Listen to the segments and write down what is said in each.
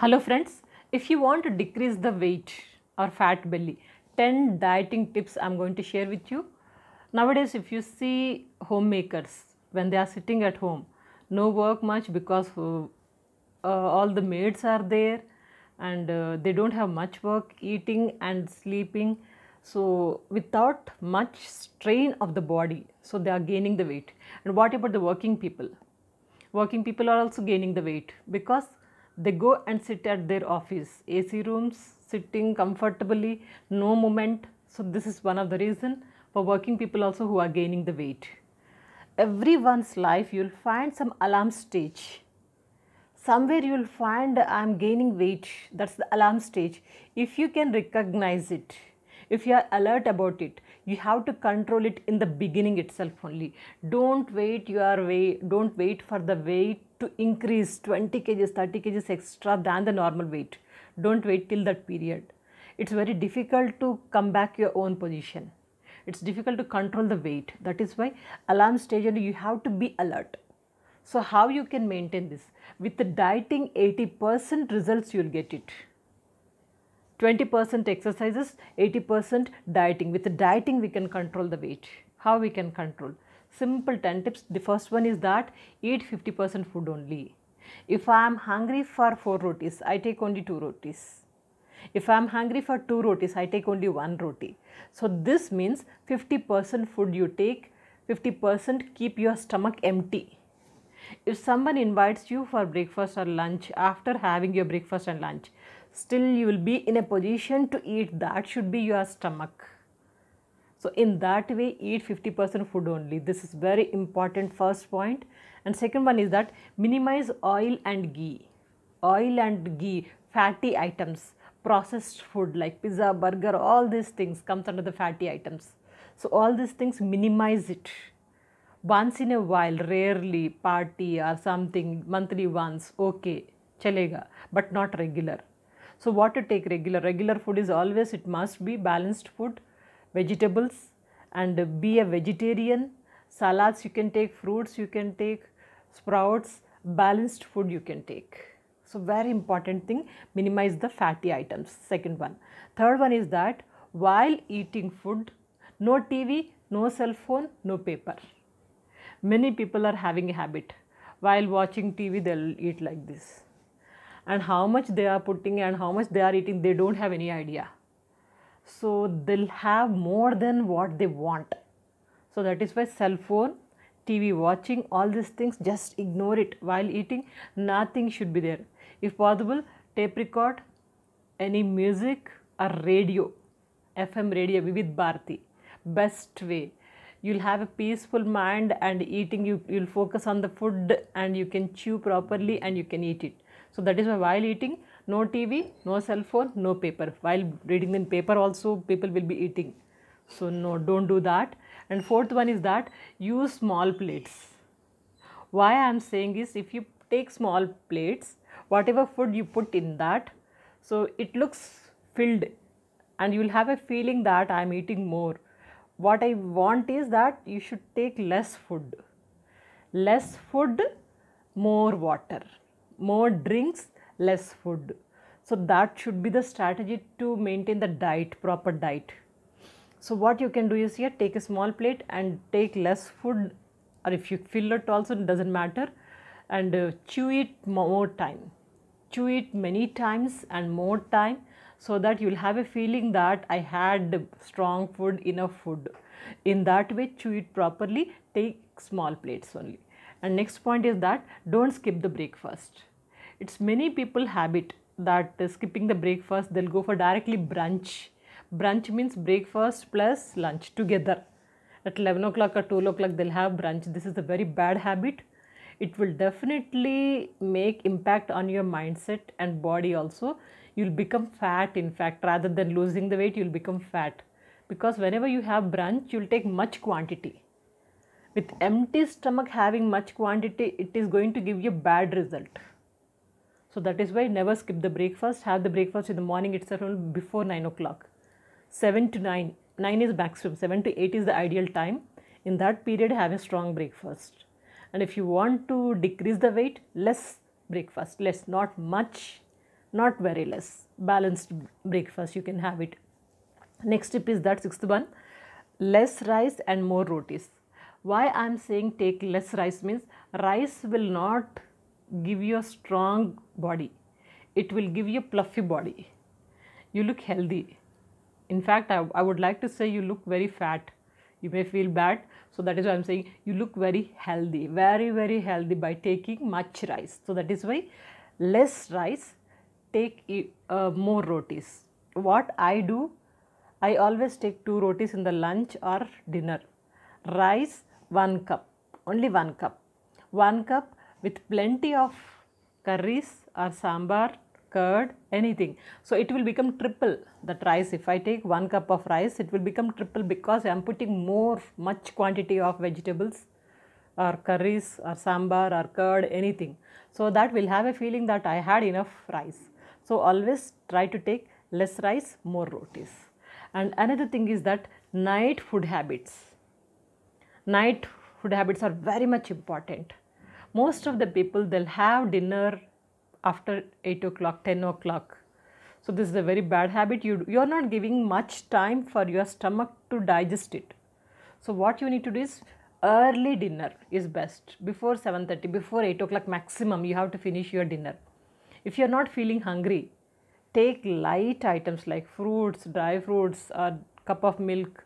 Hello friends, if you want to decrease the weight or fat belly, 10 dieting tips I am going to share with you. Nowadays if you see homemakers when they are sitting at home, no work much because uh, uh, all the maids are there and uh, they don't have much work eating and sleeping so without much strain of the body so they are gaining the weight and what about the working people working people are also gaining the weight because they go and sit at their office, AC rooms, sitting comfortably, no movement. So this is one of the reason for working people also who are gaining the weight. Everyone's life you will find some alarm stage. Somewhere you will find I am gaining weight, that is the alarm stage. If you can recognize it, if you are alert about it you have to control it in the beginning itself only don't wait your way. weight don't wait for the weight to increase 20 kgs 30 kgs extra than the normal weight don't wait till that period it's very difficult to come back your own position it's difficult to control the weight that is why alarm stage only you have to be alert so how you can maintain this with the dieting 80% results you'll get it 20% exercises, 80% dieting. With the dieting, we can control the weight. How we can control? Simple 10 tips. The first one is that eat 50% food only. If I am hungry for 4 rotis, I take only 2 rotis. If I am hungry for 2 rotis, I take only 1 roti. So, this means 50% food you take, 50% keep your stomach empty. If someone invites you for breakfast or lunch after having your breakfast and lunch, still you will be in a position to eat that should be your stomach so in that way eat 50% food only this is very important first point and second one is that minimize oil and ghee oil and ghee fatty items processed food like pizza burger all these things comes under the fatty items so all these things minimize it once in a while rarely party or something monthly once okay chalega but not regular so what to take regular? Regular food is always it must be balanced food, vegetables and be a vegetarian, salads you can take, fruits you can take, sprouts, balanced food you can take. So very important thing minimize the fatty items second one. Third one is that while eating food no TV, no cell phone, no paper. Many people are having a habit while watching TV they will eat like this and how much they are putting and how much they are eating they don't have any idea so they'll have more than what they want so that is why cell phone tv watching all these things just ignore it while eating nothing should be there if possible tape record any music or radio fm radio vivid Bharti. best way you'll have a peaceful mind and eating you you'll focus on the food and you can chew properly and you can eat it so that is why while eating, no TV, no cell phone, no paper. While reading in paper also people will be eating. So no, don't do that. And fourth one is that use small plates. Why I am saying is if you take small plates, whatever food you put in that, so it looks filled and you will have a feeling that I am eating more. What I want is that you should take less food. Less food, more water more drinks, less food. So that should be the strategy to maintain the diet, proper diet. So what you can do is here, take a small plate and take less food or if you fill it also doesn't matter and uh, chew it more time. Chew it many times and more time so that you'll have a feeling that I had strong food, enough food. In that way, chew it properly, take small plates only. And next point is that don't skip the breakfast. It's many people habit that uh, skipping the breakfast, they'll go for directly brunch. Brunch means breakfast plus lunch together. At 11 o'clock or 12 o'clock, they'll have brunch. This is a very bad habit. It will definitely make impact on your mindset and body also. You'll become fat, in fact, rather than losing the weight, you'll become fat. Because whenever you have brunch, you'll take much quantity with empty stomach having much quantity it is going to give you bad result so that is why never skip the breakfast have the breakfast in the morning itself before 9 o'clock 7 to 9 9 is maximum 7 to 8 is the ideal time in that period have a strong breakfast and if you want to decrease the weight less breakfast less not much not very less balanced breakfast you can have it next tip is that sixth one less rice and more rotis why I am saying take less rice means rice will not give you a strong body. It will give you a fluffy body. You look healthy. In fact, I, I would like to say you look very fat. You may feel bad. So that is why I am saying you look very healthy, very, very healthy by taking much rice. So that is why less rice, take uh, more rotis. What I do, I always take two rotis in the lunch or dinner. Rice 1 cup, only 1 cup. 1 cup with plenty of curries or sambar, curd, anything. So it will become triple that rice. If I take 1 cup of rice, it will become triple because I am putting more, much quantity of vegetables or curries or sambar or curd, anything. So that will have a feeling that I had enough rice. So always try to take less rice, more rotis. And another thing is that night food habits food habits are very much important. Most of the people, they'll have dinner after 8 o'clock, 10 o'clock. So this is a very bad habit. You, you are not giving much time for your stomach to digest it. So what you need to do is early dinner is best before 7.30, before 8 o'clock maximum you have to finish your dinner. If you are not feeling hungry, take light items like fruits, dry fruits, a cup of milk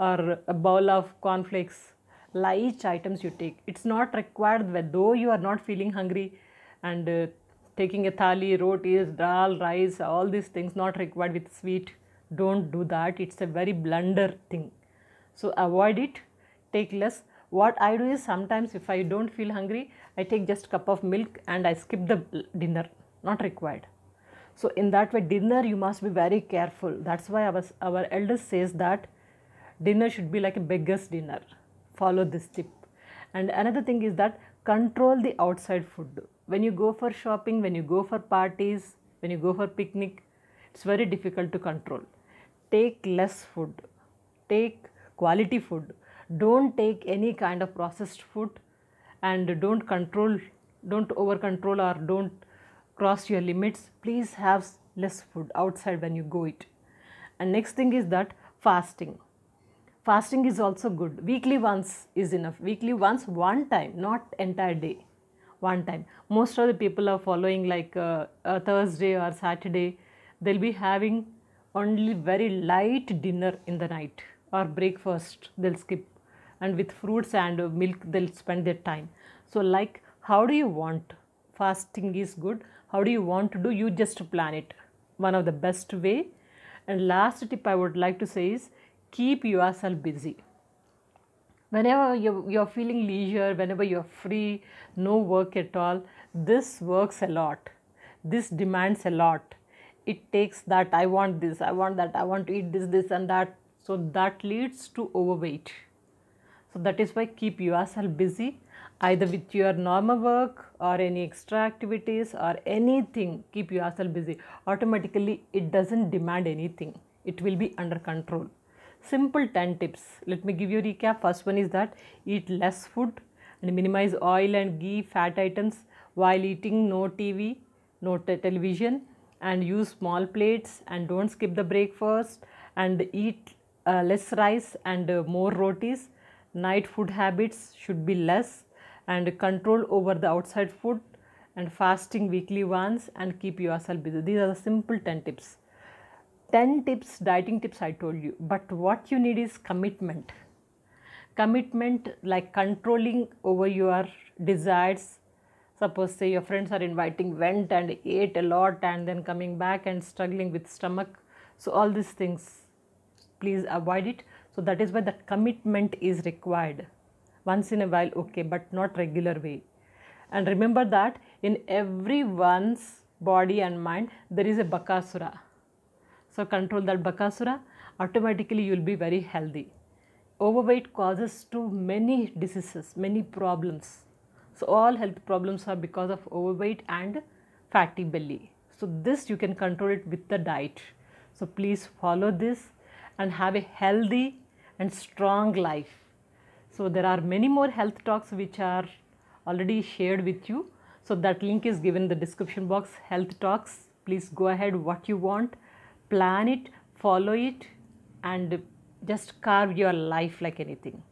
or a bowl of cornflakes each items you take. It's not required that though you are not feeling hungry and uh, taking a thali, rotis, dal, rice, all these things not required with sweet. Don't do that. It's a very blunder thing. So avoid it. Take less. What I do is sometimes if I don't feel hungry, I take just cup of milk and I skip the dinner. Not required. So in that way, dinner you must be very careful. That's why our, our elders says that dinner should be like a beggar's dinner follow this tip and another thing is that control the outside food when you go for shopping when you go for parties when you go for picnic it's very difficult to control take less food take quality food don't take any kind of processed food and don't control don't over control or don't cross your limits please have less food outside when you go it and next thing is that fasting fasting is also good weekly once is enough weekly once one time not entire day one time most of the people are following like uh, a thursday or saturday they'll be having only very light dinner in the night or breakfast they'll skip and with fruits and milk they'll spend their time so like how do you want fasting is good how do you want to do you just plan it one of the best way and last tip i would like to say is keep yourself busy whenever you, you're feeling leisure whenever you're free no work at all this works a lot this demands a lot it takes that i want this i want that i want to eat this this and that so that leads to overweight so that is why keep yourself busy either with your normal work or any extra activities or anything keep yourself busy automatically it doesn't demand anything it will be under control simple 10 tips let me give you recap first one is that eat less food and minimize oil and ghee fat items while eating no tv no television and use small plates and don't skip the breakfast and eat uh, less rice and uh, more rotis night food habits should be less and control over the outside food and fasting weekly once and keep yourself busy these are the simple 10 tips 10 tips, dieting tips I told you, but what you need is commitment. Commitment like controlling over your desires. Suppose say your friends are inviting, went and ate a lot and then coming back and struggling with stomach. So all these things, please avoid it. So that is why the commitment is required. Once in a while, okay, but not regular way. And remember that in everyone's body and mind, there is a bakasura so control that Bakasura, automatically you will be very healthy. Overweight causes too many diseases, many problems. So all health problems are because of overweight and fatty belly. So this you can control it with the diet. So please follow this and have a healthy and strong life. So there are many more health talks which are already shared with you. So that link is given in the description box, health talks. Please go ahead what you want plan it, follow it, and just carve your life like anything.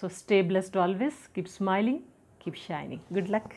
So stay blessed always, keep smiling, keep shining. Good luck.